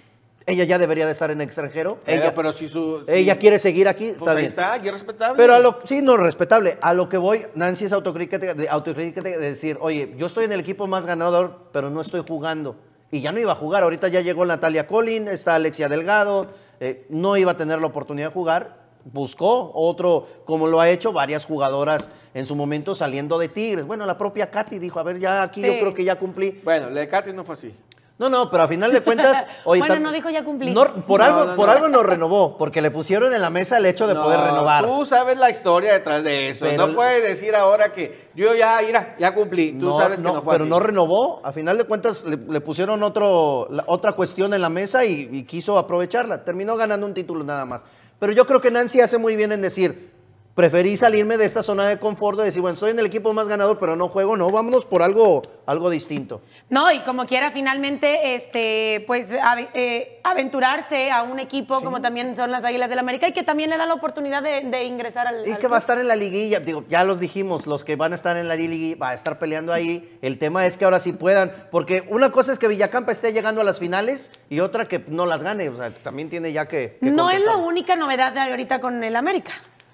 Ella ya debería de estar en extranjero. ella, pero si su, ella quiere seguir aquí. Pues está ahí está, y es respetable. Pero a lo, sí, no, respetable. A lo que voy, Nancy es autocrítica de, autocrítica de decir, oye, yo estoy en el equipo más ganador, pero no estoy jugando y ya no iba a jugar. Ahorita ya llegó Natalia Collin, está Alexia Delgado, eh, no iba a tener la oportunidad de jugar. Buscó otro, como lo ha hecho varias jugadoras en su momento saliendo de Tigres. Bueno, la propia Katy dijo, a ver, ya aquí yo creo que ya cumplí. Bueno, la de Katy no fue así. No, no, pero a final de cuentas. bueno, no dijo ya cumplí. por algo, no, por algo nos renovó, porque le pusieron en la mesa el hecho de poder renovar. Tú sabes la historia detrás de eso. no puedes decir ahora que yo ya, mira, ya cumplí. Tú sabes que no fue Pero no renovó. A final de cuentas le, pusieron otro, otra cuestión en la mesa y quiso aprovecharla. Terminó ganando un título nada más. Pero yo creo que Nancy hace muy bien en decir, Preferí salirme de esta zona de confort de decir, bueno, estoy en el equipo más ganador, pero no juego, no, vámonos por algo, algo distinto. No, y como quiera, finalmente, este, pues eh, aventurarse a un equipo como también son las Águilas del América y que también le da la oportunidad de, ingresar al. Y que va a estar en la liguilla, digo, ya los dijimos, los que van a estar en la liguilla, va a estar peleando ahí. El tema es que ahora sí puedan, porque una cosa es que Villacampa esté llegando a las finales y otra que no las gane, o sea, también tiene ya que. no es la única novedad de ahorita con el América.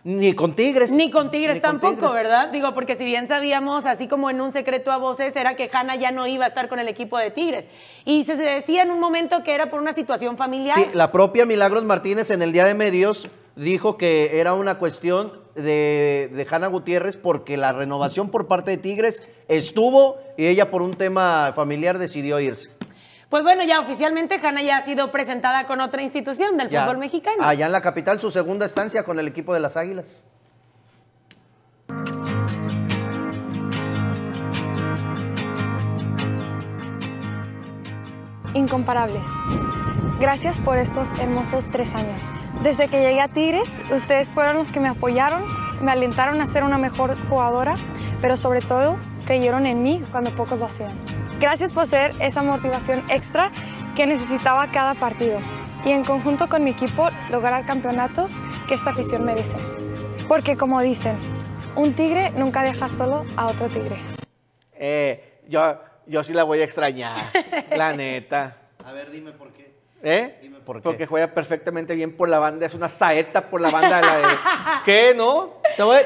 Ni con Tigres. Ni con Tigres tampoco, ¿verdad? Digo, porque si bien sabíamos, así como en un secreto a voces, era que Hanna ya no iba a estar con el equipo de Tigres. Y se decía en un momento que era por una situación familiar. Sí, la propia Milagros Martínez en el Día de Medios dijo que era una cuestión de, de Hanna Gutiérrez porque la renovación por parte de Tigres estuvo y ella por un tema familiar decidió irse. Pues bueno, ya oficialmente Hanna ya ha sido presentada con otra institución del fútbol mexicano. Allá en la capital, su segunda estancia con el equipo de las Águilas. Incomparables. Gracias por estos hermosos tres años. Desde que llegué a Tigres, ustedes fueron los que me apoyaron, me alentaron a ser una mejor jugadora, pero sobre todo creyeron en mí cuando pocos lo hacían gracias por ser esa motivación extra que necesitaba cada partido y en conjunto con mi equipo lograr campeonatos que esta afición merece. Porque como dicen, un tigre nunca deja solo a otro tigre. Eh, yo, yo sí la voy a extrañar, la neta. A ver, dime por qué. ¿Eh? Porque juega perfectamente bien por la banda. Es una saeta por la banda. De ¿Qué? ¿No?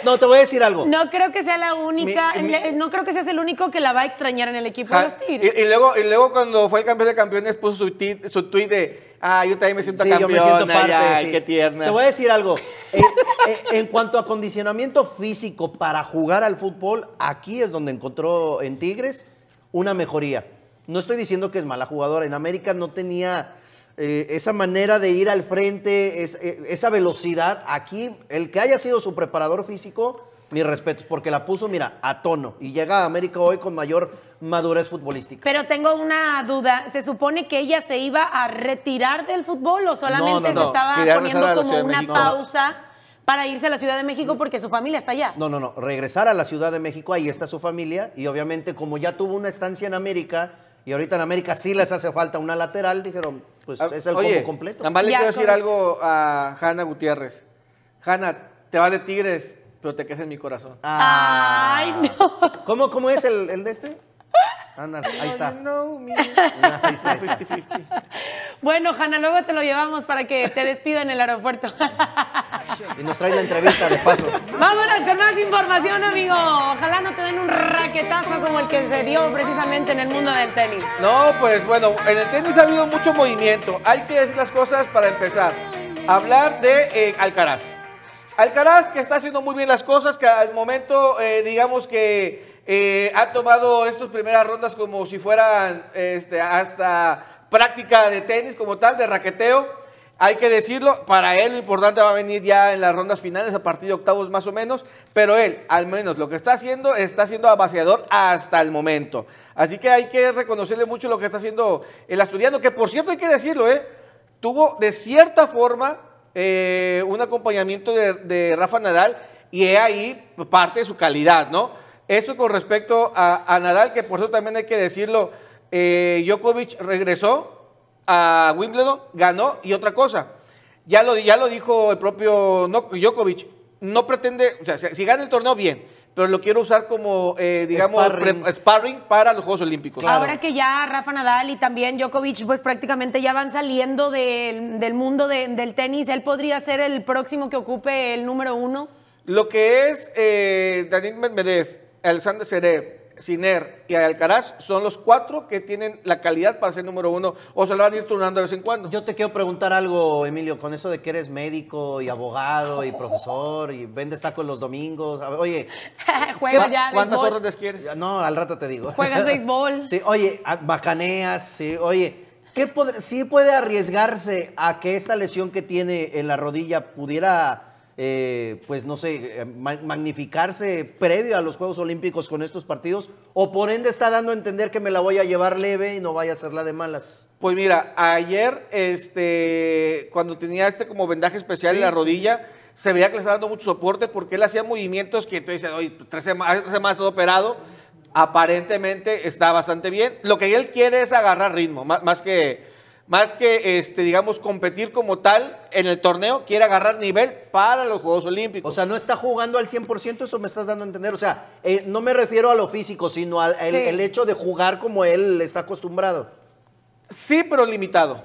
no, te voy a decir algo. No creo que sea la única, no creo que seas el único que la va a extrañar en el equipo de los Tigres. Y, luego, y luego cuando fue el campeón de campeones puso su, tweet, de, ah, yo también me siento sí, yo me siento parte, qué tierna. Te voy a decir algo. en, en cuanto a condicionamiento físico para jugar al fútbol, aquí es donde encontró en Tigres una mejoría. No estoy diciendo que es mala jugadora. En América no tenía eh, esa manera de ir al frente, es, eh, esa velocidad. Aquí, el que haya sido su preparador físico, mis respetos, porque la puso, mira, a tono y llega a América hoy con mayor madurez futbolística. Pero tengo una duda, ¿se supone que ella se iba a retirar del fútbol o solamente se estaba poniendo como una pausa? Para irse a la Ciudad de México porque su familia está allá. No, no, no. Regresar a la Ciudad de México, ahí está su familia. Y obviamente, como ya tuvo una estancia en América, y ahorita en América sí les hace falta una lateral, dijeron, pues ah, es el combo completo. Nada le quiero decir algo a Hanna Gutiérrez. Hanna, te vas de Tigres, pero te quedas en mi corazón. Ah. Ay, no. ¿Cómo, es el de este? Ándale, ahí está. No, Bueno, Hanna, luego te lo llevamos para que te despida en el aeropuerto. Y nos trae la entrevista de paso. Vámonos con más información, amigo. Ojalá no te den un raquetazo como el que se dio precisamente en el mundo del tenis. No, pues bueno, en el tenis ha habido mucho movimiento. Hay que decir las cosas para empezar. Hablar de eh, Alcaraz. Alcaraz que está haciendo muy bien las cosas, que al momento, eh, digamos que eh, ha tomado estas primeras rondas como si fueran este, hasta práctica de tenis como tal, de raqueteo. Hay que decirlo, para él lo importante va a venir ya en las rondas finales, a partir de octavos más o menos, pero él, al menos lo que está haciendo, está siendo abaseador hasta el momento. Así que hay que reconocerle mucho lo que está haciendo el asturiano, que por cierto hay que decirlo, ¿eh? tuvo de cierta forma eh, un acompañamiento de, de Rafa Nadal y ahí parte de su calidad, ¿no? Eso con respecto a, Nadal, que por eso también hay que decirlo, eh, Djokovic regresó a Wimbledon, ganó y otra cosa. Ya lo, ya lo dijo el propio Djokovic, no pretende, o sea, si gana el torneo, bien, pero lo quiero usar como, eh, digamos, sparring. para los Juegos Olímpicos. Ahora que ya Rafa Nadal y también Djokovic, pues prácticamente ya van saliendo del mundo del tenis, ¿él podría ser el próximo que ocupe el número uno? Lo que es eh, Daniel Medvedev, el Seré, Siner y Alcaraz son los cuatro que tienen la calidad para ser número uno o se lo van a ir turnando de vez en cuando. Yo te quiero preguntar algo, Emilio, con eso de que eres médico y abogado y profesor y vendes tacos los domingos. oye, ¿Juegas ya ¿cuántas quieres? No, al rato te digo. ¿Juegas béisbol? Sí, oye, bacaneas, sí, oye. ¿qué ¿Sí puede arriesgarse a que esta lesión que tiene en la rodilla pudiera eh, pues no sé, eh, magnificarse previo a los Juegos Olímpicos con estos partidos? ¿O por ende está dando a entender que me la voy a llevar leve y no vaya a ser la de malas? Pues mira, ayer, este, cuando tenía este como vendaje especial en la rodilla, se veía que le estaba dando mucho soporte porque él hacía movimientos que entonces dices, oye, pues, tres semanas, operado, aparentemente está bastante bien. Lo que él quiere es agarrar ritmo, más que más que, este, digamos, competir como tal en el torneo, quiere agarrar nivel para los Juegos Olímpicos. O sea, no está jugando al 100%, eso me estás dando a entender. O sea, eh, no me refiero a lo físico, sino al el, hecho de jugar como él está acostumbrado. Sí, pero limitado.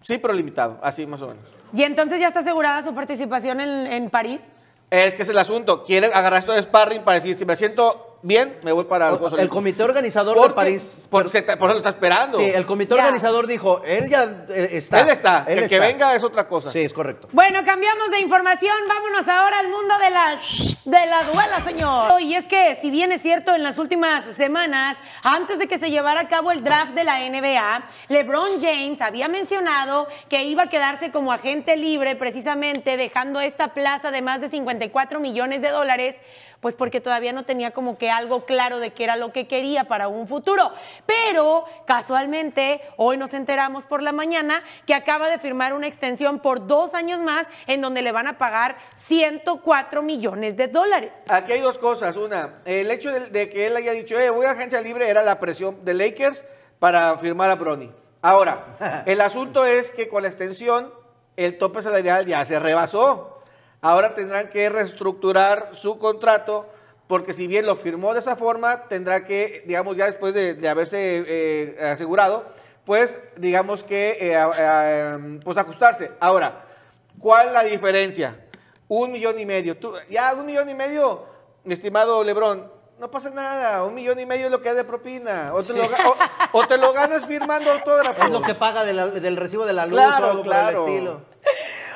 Sí, pero limitado, así más o menos. ¿Y entonces ya está asegurada su participación en, en París? Es que es el asunto. Quiere agarrar esto de sparring para decir, si me siento bien, me voy para El comité organizador de París. Por, eso lo está esperando. Sí, el comité organizador dijo, él ya eh, está. Él está. el que venga es otra cosa. Sí, es correcto. Bueno, cambiamos de información. Vámonos ahora al mundo de las de la duela, señor. Y es que, si bien es cierto, en las últimas semanas, antes de que se llevara a cabo el draft de la NBA, LeBron James había mencionado que iba a quedarse como agente libre, precisamente dejando esta plaza de más de 54 millones de dólares pues porque todavía no tenía como que algo claro de qué era lo que quería para un futuro. Pero casualmente hoy nos enteramos por la mañana que acaba de firmar una extensión por dos años más en donde le van a pagar 104 millones de dólares. Aquí hay dos cosas. Una, el hecho de, que él haya dicho, eh, voy a agencia libre era la presión de Lakers para firmar a Brony. Ahora, el asunto es que con la extensión el tope salarial ya se rebasó ahora tendrán que reestructurar su contrato porque si bien lo firmó de esa forma, tendrá que, digamos, ya después de, haberse eh, asegurado, pues digamos que, eh, pues ajustarse. Ahora, ¿cuál la diferencia? Un millón y medio. ya un millón y medio, mi estimado Lebrón, no pasa nada, un millón y medio es lo que es de propina. O te, lo, o, te lo ganas firmando Es lo que paga del recibo de la luz o algo estilo.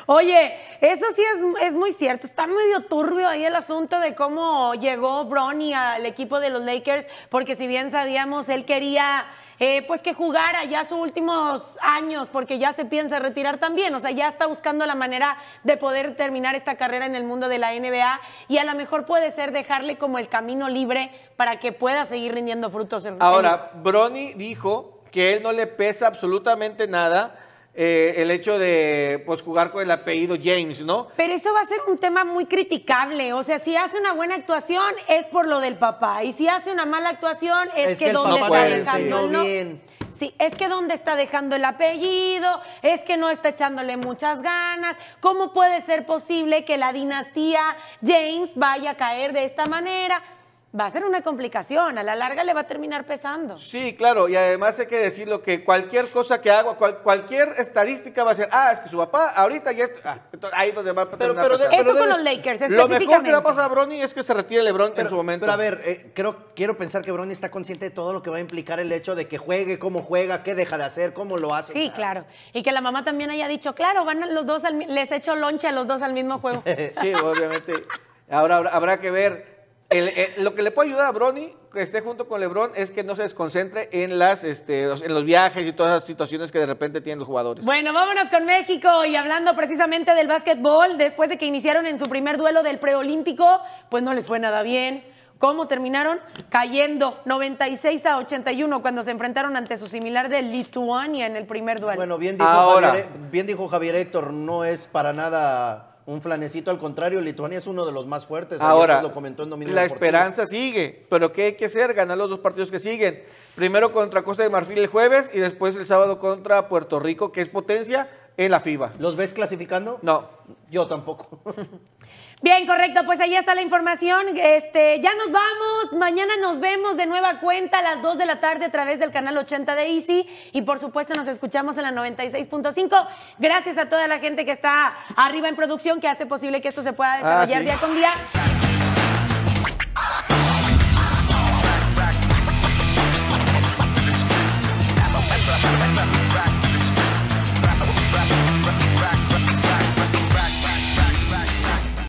Oye, eso sí es, es, muy cierto. Está medio turbio ahí el asunto de cómo llegó Bronny al equipo de los Lakers, porque si bien sabíamos, él quería eh, pues que jugara ya sus últimos años, porque ya se piensa retirar también. O sea, ya está buscando la manera de poder terminar esta carrera en el mundo de la NBA y a lo mejor puede ser dejarle como el camino libre para que pueda seguir rindiendo frutos. En Ahora, Bronny dijo que él no le pesa absolutamente nada eh, el hecho de pues, jugar con el apellido James, ¿no? Pero eso va a ser un tema muy criticable. O sea, si hace una buena actuación es por lo del papá. Y si hace una mala actuación es, que, donde está dejando es que dónde está dejando el apellido, es que no está echándole muchas ganas. ¿Cómo puede ser posible que la dinastía James vaya a caer de esta manera? va a ser una complicación, a la larga le va a terminar pesando. Sí, claro, y además hay que decirlo que cualquier cosa que haga, cualquier estadística va a ser, ah, es que su papá ahorita ya ah, ahí es donde va a pero, pero Eso con los Lakers, Lo mejor que le pasa a Bronny es que se retire LeBron en su momento. Pero a ver, eh, quiero pensar que Bronny está consciente de todo lo que va a implicar el hecho de que juegue, cómo juega, qué deja de hacer, cómo lo hace. Sí, claro. Y que la mamá también haya dicho, claro, van los dos al, les echo lonche a los dos al mismo juego. sí, obviamente. Ahora habrá que ver eh, lo que le puede ayudar a Brony, que esté junto con LeBron, es que no se desconcentre en, las, este, en los viajes y todas las situaciones que de repente tienen los jugadores. Bueno, vámonos con México y hablando precisamente del básquetbol, después de que iniciaron en su primer duelo del preolímpico, pues no les fue nada bien. ¿Cómo terminaron? Cayendo 96 a 81 cuando se enfrentaron ante su similar de Lituania en el primer duelo. Bueno, bien e- bien dijo Javier Héctor, no es para nada un flanecito. Al contrario, Lituania es uno de los más fuertes. Ahora, lo comentó la esperanza sigue, pero ¿qué hay que hacer? Ganar los dos partidos que siguen. Primero contra Costa de Marfil el jueves y después el sábado contra Puerto Rico, que es potencia en la FIBA. ¿Los ves clasificando? No. Yo tampoco. Bien, correcto, pues ahí está la información. Este, ya nos vamos. Mañana nos vemos de nueva cuenta a las 2 de la tarde a través del canal 80 de Easy y por supuesto nos escuchamos en la 96.5. Gracias a toda la gente que está arriba en producción que hace posible que esto se pueda ah, desarrollar día con día.